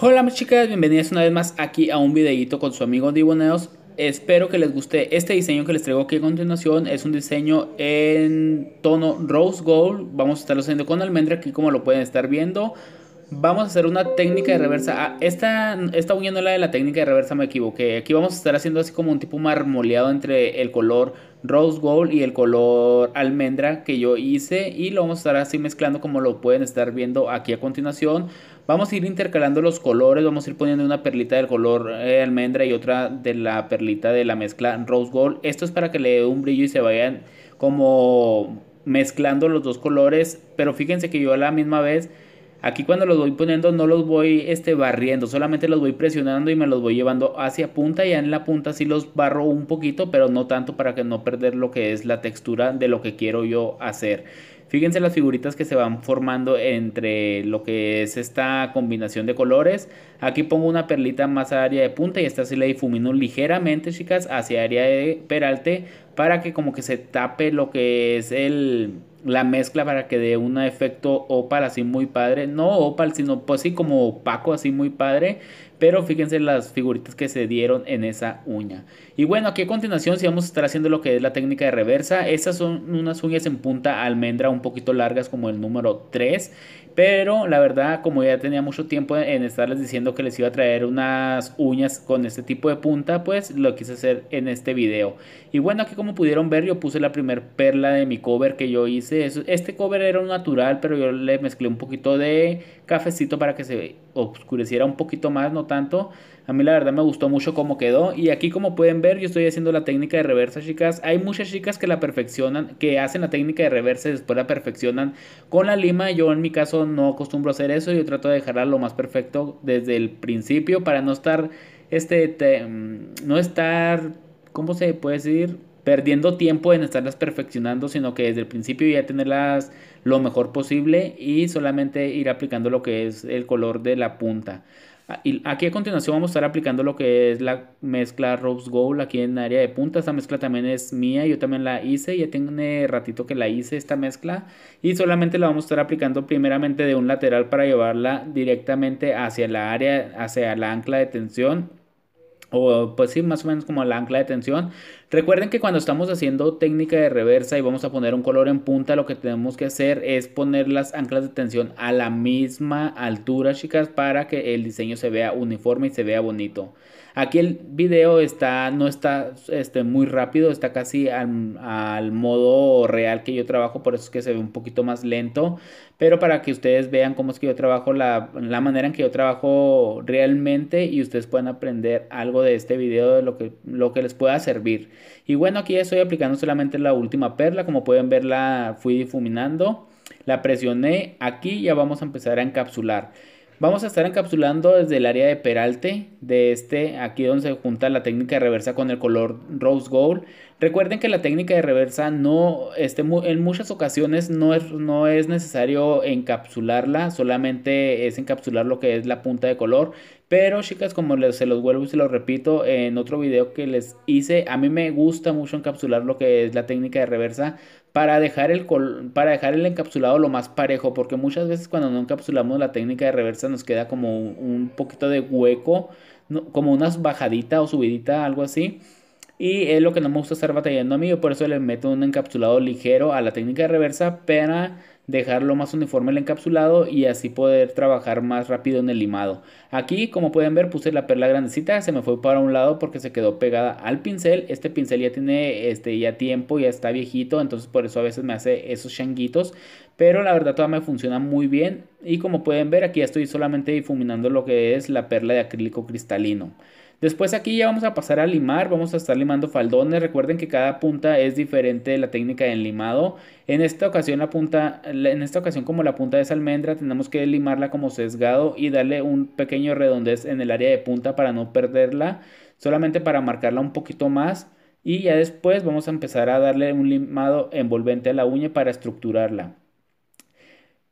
Hola mis chicas, bienvenidas una vez más aquí a un videito con su amigo Diboneos. Espero que les guste este diseño que les traigo aquí a continuación. Es un diseño en tono rose gold. Vamos a estarlo haciendo con almendra aquí como lo pueden estar viendo. Vamos a hacer una técnica de reversa. Ah, esta, esta uniendo la de la técnica de reversa me equivoqué. Aquí vamos a estar haciendo así como un tipo marmoleado entre el color rose gold y el color almendra que yo hice y lo vamos a estar así mezclando como lo pueden estar viendo aquí a continuación vamos a ir intercalando los colores vamos a ir poniendo una perlita del color eh, almendra y otra de la perlita de la mezcla rose gold esto es para que le dé un brillo y se vayan como mezclando los dos colores pero fíjense que yo a la misma vez Aquí cuando los voy poniendo no los voy este, barriendo, solamente los voy presionando y me los voy llevando hacia punta. Ya en la punta sí los barro un poquito, pero no tanto para que no perder lo que es la textura de lo que quiero yo hacer. Fíjense las figuritas que se van formando entre lo que es esta combinación de colores. Aquí pongo una perlita más a área de punta y esta sí la difumino ligeramente, chicas, hacia área de peralte para que como que se tape lo que es el la mezcla para que dé un efecto opal así muy padre. No opal, sino así pues como opaco así muy padre. Pero fíjense las figuritas que se dieron en esa uña. Y bueno, aquí a continuación si vamos a estar haciendo lo que es la técnica de reversa. Estas son unas uñas en punta almendra un poquito largas como el número 3. Pero la verdad, como ya tenía mucho tiempo en estarles diciendo que les iba a traer unas uñas con este tipo de punta, pues lo quise hacer en este video. Y bueno, aquí como pudieron ver, yo puse la primer perla de mi cover que yo hice. Este cover era un natural, pero yo le mezclé un poquito de cafecito para que se vea oscureciera un poquito más, no tanto. A mí la verdad me gustó mucho cómo quedó. Y aquí como pueden ver, yo estoy haciendo la técnica de reversa, chicas. Hay muchas chicas que la perfeccionan, que hacen la técnica de reversa y después la perfeccionan con la lima. Yo en mi caso no acostumbro a hacer eso. Yo trato de dejarla lo más perfecto desde el principio para no estar, este, mm, no estar, ¿cómo se puede decir? perdiendo tiempo en estarlas perfeccionando, sino que desde el principio ya tenerlas lo mejor posible y solamente ir aplicando lo que es el color de la punta. Ah, y aquí a continuación vamos a estar aplicando lo que es la mezcla Rose Gold aquí en área de punta. Esta mezcla también es mía, yo también la hice, ya tiene ratito que la hice esta mezcla. Y solamente la vamos a estar aplicando primeramente de un lateral para llevarla directamente hacia la área, hacia la ancla de tensión. O pues sí, más o menos como la ancla de tensión Recuerden que cuando estamos haciendo técnica de reversa y vamos a poner un color en punta, lo que tenemos que hacer es poner las anclas de tensión a la misma altura, chicas, para que el diseño se vea uniforme y se vea bonito. Aquí el video está, no está este, muy rápido, está casi al, modo real que yo trabajo, por eso es que se ve un poquito más lento. Pero para que ustedes vean cómo es que yo trabajo, la, manera en que yo trabajo realmente y ustedes puedan aprender algo de este video, de lo que, lo que les pueda servir. Y bueno, aquí estoy aplicando solamente la última perla, como pueden ver la fui difuminando, la presioné, aquí ya vamos a empezar a encapsular. Vamos a estar encapsulando desde el área de peralte, de este, aquí donde se junta la técnica de reversa con el color rose gold. Recuerden que la técnica de reversa no, este, en muchas ocasiones no es, no es necesario encapsularla, solamente es encapsular lo que es la punta de color. Pero chicas, como se los vuelvo y se los repito en otro video que les hice, a mí me gusta mucho encapsular lo que es la técnica de reversa para dejar el, para dejar el encapsulado lo más parejo, porque muchas veces cuando no encapsulamos la técnica de reversa nos queda como un, poquito de hueco, como una bajadita o subidita, algo así. Y es lo que no me gusta estar batallando a mí, por eso le meto un encapsulado ligero a la técnica de reversa para dejarlo más uniforme el encapsulado y así poder trabajar más rápido en el limado. Aquí como pueden ver puse la perla grandecita, se me fue para un lado porque se quedó pegada al pincel. Este pincel ya tiene este, ya tiempo, ya está viejito, entonces por eso a veces me hace esos changuitos. Pero la verdad todavía me funciona muy bien. Y como pueden ver aquí ya estoy solamente difuminando lo que es la perla de acrílico cristalino. Después aquí ya vamos a pasar a limar, vamos a estar limando faldones, recuerden que cada punta es diferente de la técnica de limado. En esta ocasión en esta ocasión como la punta es almendra, tenemos que limarla como sesgado y darle un pequeño redondez en el área de punta para no perderla, solamente para marcarla un poquito más. Y ya después vamos a empezar a darle un limado envolvente a la uña para estructurarla.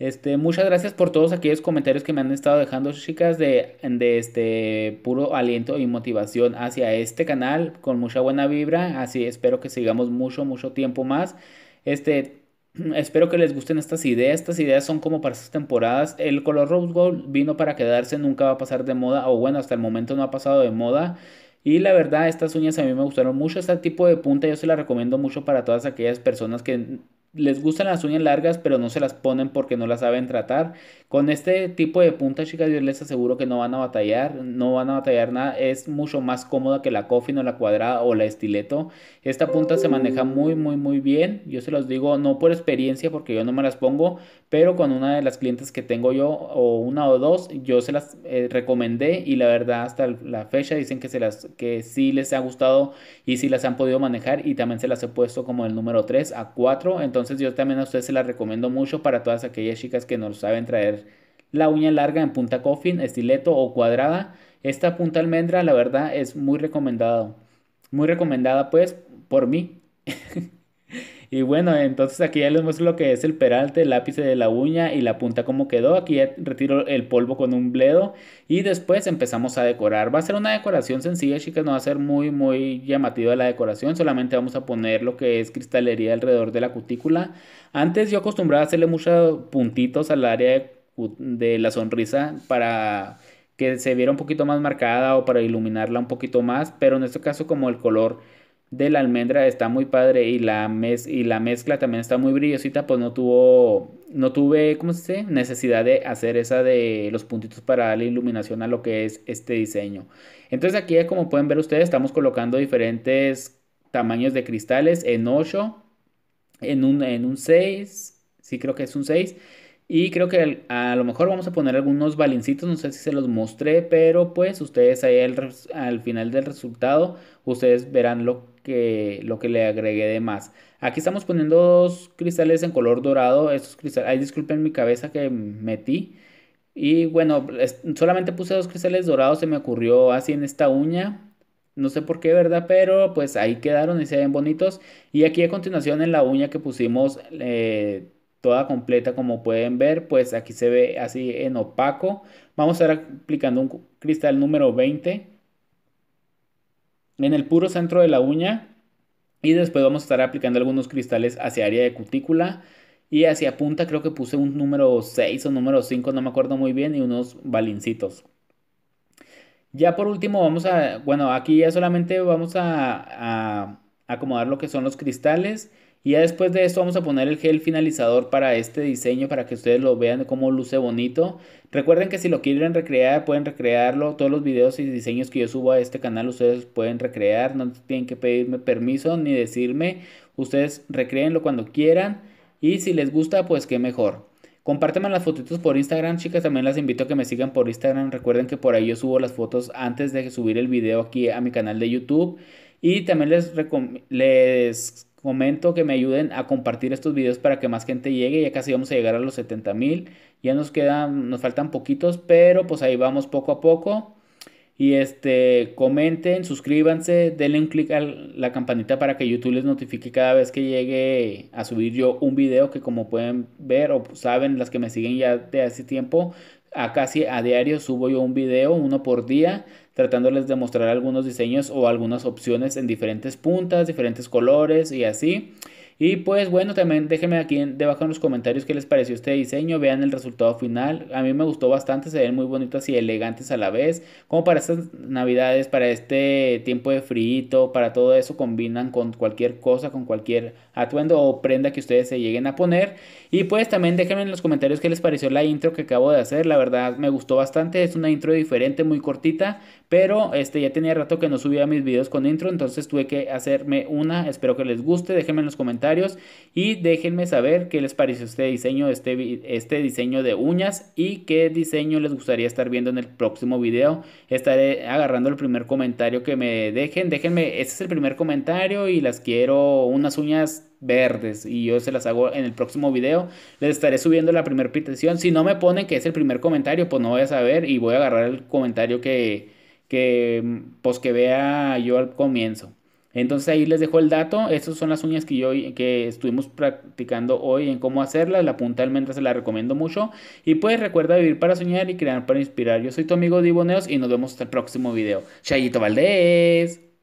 Este, muchas gracias por todos aquellos comentarios que me han estado dejando, chicas, de, este puro aliento y motivación hacia este canal, con mucha buena vibra. Así espero que sigamos mucho, mucho tiempo más. Este, espero que les gusten estas ideas. Estas ideas son como para estas temporadas. El color Rose Gold vino para quedarse, nunca va a pasar de moda, o bueno, hasta el momento no ha pasado de moda. Y la verdad, estas uñas a mí me gustaron mucho. Este tipo de punta yo se la recomiendo mucho para todas aquellas personas que les gustan las uñas largas, pero no se las ponen porque no las saben tratar. Con este tipo de punta, chicas, yo les aseguro que no van a batallar, no van a batallar nada. Es mucho más cómoda que la coffin o la cuadrada o la estileto. Esta punta se maneja muy, muy, muy bien. Yo se los digo, no por experiencia, porque yo no me las pongo, pero con una de las clientes que tengo yo, o una o dos, yo se las eh, recomendé y la verdad, hasta la fecha dicen que, se las, que sí les ha gustado y sí las han podido manejar y también se las he puesto como el número 3 a 4. Entonces, entonces yo también a ustedes se la recomiendo mucho para todas aquellas chicas que no saben traer la uña larga en punta coffin, estileto o cuadrada. Esta punta almendra la verdad es muy recomendada. Muy recomendada pues por mí. Y bueno, entonces aquí ya les muestro lo que es el peralte, el lápiz de la uña y la punta como quedó. Aquí ya retiro el polvo con un bledo y después empezamos a decorar. Va a ser una decoración sencilla, chicas, no va a ser muy, muy llamativa la decoración. Solamente vamos a poner lo que es cristalería alrededor de la cutícula. Antes yo acostumbraba a hacerle muchos puntitos al área de la sonrisa para que se viera un poquito más marcada o para iluminarla un poquito más. Pero en este caso como el color de la almendra está muy padre y la, y la mezcla también está muy brillosita, pues no tuvo, no tuve, Necesidad de hacer esa de los puntitos para darle iluminación a lo que es este diseño. Entonces aquí como pueden ver ustedes estamos colocando diferentes tamaños de cristales en 8, en un, en un 6, sí creo que es un 6 y creo que a lo mejor vamos a poner algunos balincitos, no sé si se los mostré, pero pues ustedes ahí al, final del resultado, ustedes verán lo que, lo que le agregué de más. Aquí estamos poniendo dos cristales en color dorado, estos cristales, ay disculpen mi cabeza que metí. Y bueno, solamente puse dos cristales dorados, se me ocurrió así en esta uña, no sé por qué, ¿verdad? Pero pues ahí quedaron y se ven bonitos. Y aquí a continuación en la uña que pusimos... Eh, toda completa como pueden ver pues aquí se ve así en opaco vamos a estar aplicando un cristal número 20 en el puro centro de la uña y después vamos a estar aplicando algunos cristales hacia área de cutícula y hacia punta creo que puse un número 6 o número 5, no me acuerdo muy bien, y unos balincitos. Ya por último vamos a, bueno, aquí ya solamente vamos a, a acomodar lo que son los cristales y ya después de esto vamos a poner el gel finalizador para este diseño para que ustedes lo vean cómo luce bonito. Recuerden que si lo quieren recrear pueden recrearlo. Todos los videos y diseños que yo subo a este canal ustedes pueden recrear. No tienen que pedirme permiso ni decirme. Ustedes recreenlo cuando quieran. Y si les gusta pues qué mejor. Compártanme las fotitos por Instagram, chicas. También las invito a que me sigan por Instagram. Recuerden que por ahí yo subo las fotos antes de subir el video aquí a mi canal de YouTube. Y también les, les momento que me ayuden a compartir estos videos para que más gente llegue. Ya casi vamos a llegar a los 70 mil. Ya nos quedan, nos faltan poquitos, pero pues ahí vamos poco a poco. Y este, comenten, suscríbanse, denle un clic a la campanita para que YouTube les notifique cada vez que llegue a subir yo un video que como pueden ver o saben las que me siguen ya de hace tiempo, a casi a diario subo yo un video, uno por día, tratándoles de mostrar algunos diseños o algunas opciones en diferentes puntas, diferentes colores y así. Y pues bueno, también déjenme aquí debajo en los comentarios qué les pareció este diseño, vean el resultado final. A mí me gustó bastante, se ven muy bonitas y elegantes a la vez. Como para estas navidades, para este tiempo de frío, para todo eso combinan con cualquier cosa, con cualquier atuendo o prenda que ustedes se lleguen a poner. Y pues también déjenme en los comentarios qué les pareció la intro que acabo de hacer. La verdad me gustó bastante, es una intro diferente, muy cortita, pero este ya tenía rato que no subía mis videos con intro, entonces tuve que hacerme una. Espero que les guste, déjenme en los comentarios y déjenme saber qué les pareció este diseño, este, este diseño de uñas y qué diseño les gustaría estar viendo en el próximo video. Estaré agarrando el primer comentario que me dejen. Déjenme, este es el primer comentario y las quiero unas uñas verdes y yo se las hago en el próximo video. Les estaré subiendo la primera petición. Si no me ponen que es el primer comentario, pues no voy a saber y voy a agarrar el comentario que, que pues que vea yo al comienzo. Entonces ahí les dejo el dato. Estas son las uñas que, yo, que estuvimos practicando hoy en cómo hacerlas. La punta de se la recomiendo mucho. Y pues recuerda vivir para soñar y crear para inspirar. Yo soy tu amigo Diboneos y nos vemos hasta el próximo video. Chayito Valdés.